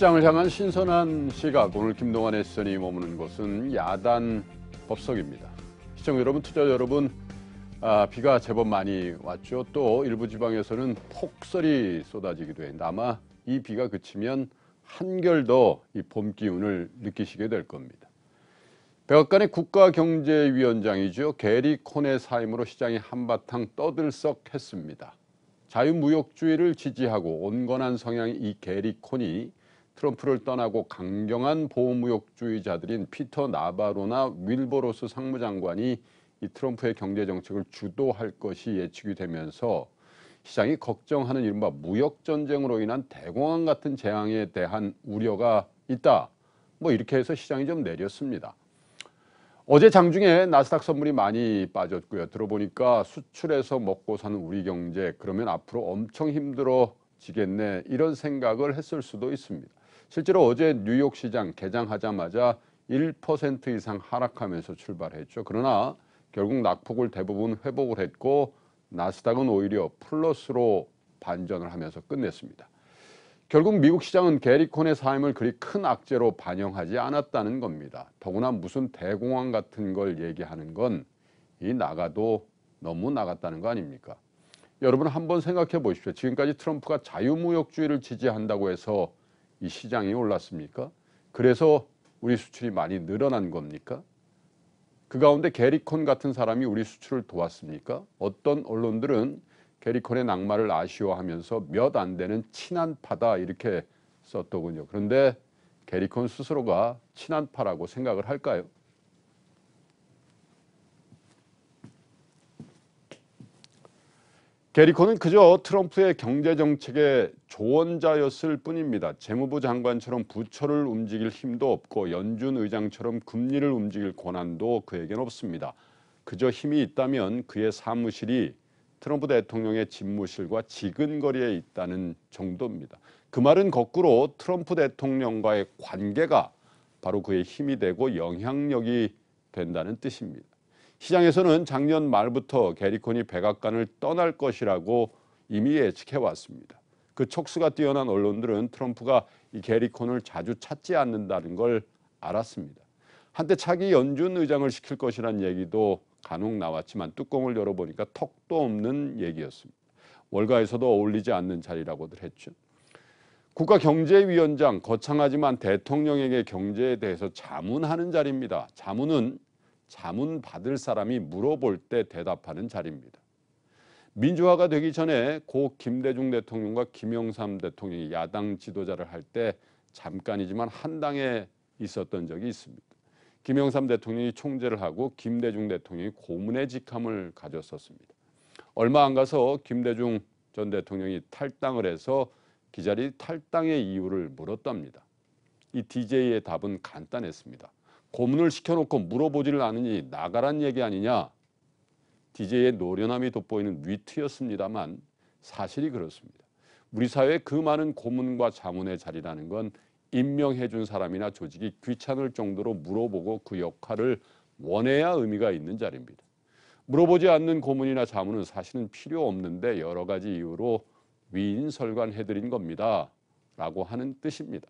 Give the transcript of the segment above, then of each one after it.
시장을 향한 신선한 시각 오늘 김동완의 시선이 머무는 곳은 야단 법석입니다. 시청 자 여러분, 투자 여러분, 아, 비가 제법 많이 왔죠. 또 일부 지방에서는 폭설이 쏟아지기도 했는데 아마 이 비가 그치면 한결 더 이봄 기운을 느끼시게 될 겁니다. 백악관의 국가경제위원장이죠. 게리 콘의 사임으로 시장이 한바탕 떠들썩했습니다. 자유무역주의를 지지하고 온건한 성향이 이 게리 콘이 트럼프를 떠나고 강경한 보호무역주의자들인 피터 나바로나 윌버로스 상무장관이 이 트럼프의 경제 정책을 주도할 것이 예측이 되면서 시장이 걱정하는 이른바 무역전쟁으로 인한 대공황 같은 재앙에 대한 우려가 있다. 뭐 이렇게 해서 시장이 좀 내렸습니다. 어제 장중에 나스닥 선물이 많이 빠졌고요. 들어보니까 수출해서 먹고 사는 우리 경제 그러면 앞으로 엄청 힘들어지겠네 이런 생각을 했을 수도 있습니다. 실제로 어제 뉴욕 시장 개장하자마자 1% 이상 하락하면서 출발했죠. 그러나 결국 낙폭을 대부분 회복을 했고 나스닥은 오히려 플러스로 반전을 하면서 끝냈습니다. 결국 미국 시장은 게리콘의 삶을 그리 큰 악재로 반영하지 않았다는 겁니다. 더구나 무슨 대공황 같은 걸 얘기하는 건 이 나가도 너무 나갔다는 거 아닙니까? 여러분 한번 생각해 보십시오. 지금까지 트럼프가 자유무역주의를 지지한다고 해서 이 시장이 올랐습니까? 그래서 우리 수출이 많이 늘어난 겁니까? 그 가운데 게리콘 같은 사람이 우리 수출을 도왔습니까? 어떤 언론들은 게리콘의 낙마를 아쉬워하면서 몇 안 되는 친한 파다 이렇게 썼더군요. 그런데 게리콘 스스로가 친한 파라고 생각을 할까요? 게리코는 그저 트럼프의 경제정책의 조언자였을 뿐입니다. 재무부 장관처럼 부처를 움직일 힘도 없고 연준 의장처럼 금리를 움직일 권한도 그에겐 없습니다. 그저 힘이 있다면 그의 사무실이 트럼프 대통령의 집무실과 지근거리에 있다는 정도입니다. 그 말은 거꾸로 트럼프 대통령과의 관계가 바로 그의 힘이 되고 영향력이 된다는 뜻입니다. 시장에서는 작년 말부터 게리콘이 백악관을 떠날 것이라고 이미 예측해 왔습니다. 그 촉수가 뛰어난 언론들은 트럼프가 이 게리콘을 자주 찾지 않는다는 걸 알았습니다. 한때 차기 연준 의장을 시킬 것이란 얘기도 간혹 나왔지만 뚜껑을 열어보니까 턱도 없는 얘기였습니다. 월가에서도 어울리지 않는 자리라고들 했죠. 국가경제위원장 거창하지만 대통령에게 경제에 대해서 자문하는 자리입니다. 자문은 자문 받을 사람이 물어볼 때 대답하는 자리입니다. 민주화가 되기 전에 고 김대중 대통령과 김영삼 대통령이 야당 지도자를 할 때 잠깐이지만 한당에 있었던 적이 있습니다. 김영삼 대통령이 총재를 하고 김대중 대통령이 고문의 직함을 가졌었습니다. 얼마 안 가서 김대중 전 대통령이 탈당을 해서 기자리 탈당의 이유를 물었답니다. 이 DJ의 답은 간단했습니다. 고문을 시켜놓고 물어보지를 않으니 나가란 얘기 아니냐. DJ의 노련함이 돋보이는 위트였습니다만 사실이 그렇습니다. 우리 사회에 그 많은 고문과 자문의 자리라는 건 임명해준 사람이나 조직이 귀찮을 정도로 물어보고 그 역할을 원해야 의미가 있는 자리입니다. 물어보지 않는 고문이나 자문은 사실은 필요 없는데 여러 가지 이유로 위인설관해드린 겁니다. 라고 하는 뜻입니다.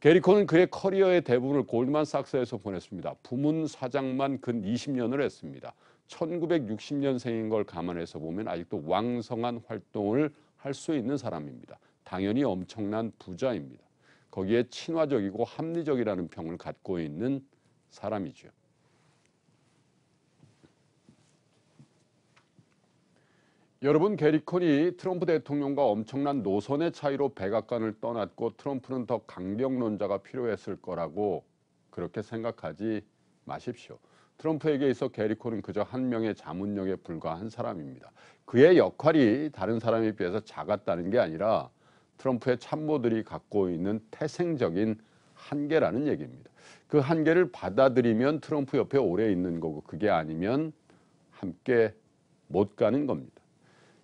게리코는 그의 커리어의 대부분을 골드만삭스에서 보냈습니다. 부문 사장만 근 20년을 했습니다. 1960년생인 걸 감안해서 보면 아직도 왕성한 활동을 할 수 있는 사람입니다. 당연히 엄청난 부자입니다. 거기에 친화적이고 합리적이라는 평을 갖고 있는 사람이죠. 여러분 게리콘이 트럼프 대통령과 엄청난 노선의 차이로 백악관을 떠났고 트럼프는 더 강경론자가 필요했을 거라고 그렇게 생각하지 마십시오. 트럼프에게 있어 게리콘은 그저 한 명의 자문력에 불과한 사람입니다. 그의 역할이 다른 사람에 비해서 작았다는 게 아니라 트럼프의 참모들이 갖고 있는 태생적인 한계라는 얘기입니다. 그 한계를 받아들이면 트럼프 옆에 오래 있는 거고 그게 아니면 함께 못 가는 겁니다.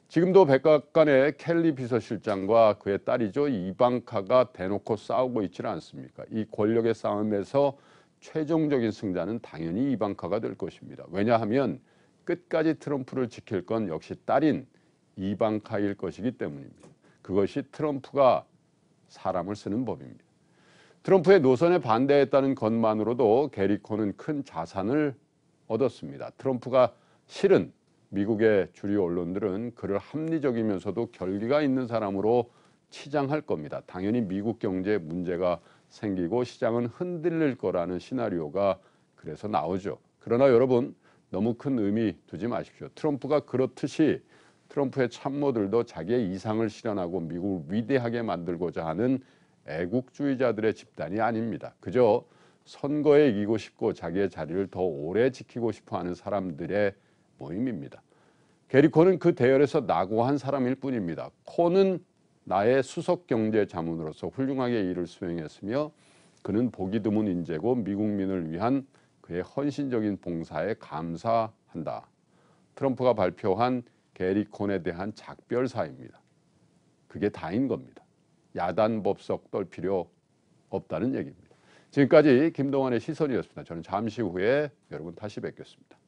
지금도 백악관의 켈리 비서실장과 그의 딸이죠 이방카가 대놓고 싸우고 있지 않습니까? 이 권력의 싸움에서 최종적인 승자는 당연히 이방카가 될 것입니다. 왜냐하면 끝까지 트럼프를 지킬 건 역시 딸인 이방카일 것이기 때문입니다. 그것이 트럼프가 사람을 쓰는 법입니다. 트럼프의 노선에 반대했다는 것만으로도 게리코는 큰 자산을 얻었습니다. 트럼프가 실은 미국의 주류 언론들은 그를 합리적이면서도 결기가 있는 사람으로 치장할 겁니다. 당연히 미국 경제에 문제가 생기고 시장은 흔들릴 거라는 시나리오가 그래서 나오죠. 그러나 여러분 너무 큰 의미 두지 마십시오. 트럼프가 그렇듯이 트럼프의 참모들도 자기의 이상을 실현하고 미국을 위대하게 만들고자 하는 애국주의자들의 집단이 아닙니다. 그저 선거에 이기고 싶고 자기의 자리를 더 오래 지키고 싶어하는 사람들의 모임입니다. 게리코는 그 대열에서 낙오한 사람일 뿐입니다. 코는 나의 수석 경제 자문으로서 훌륭하게 일을 수행했으며 그는 보기 드문 인재고 미국민을 위한 그의 헌신적인 봉사에 감사한다. 트럼프가 발표한 게리콘에 대한 작별사입니다. 그게 다인 겁니다. 야단 법석 떨 필요 없다는 얘기입니다. 지금까지 김동완의 시선이었습니다. 저는 잠시 후에 여러분 다시 뵙겠습니다.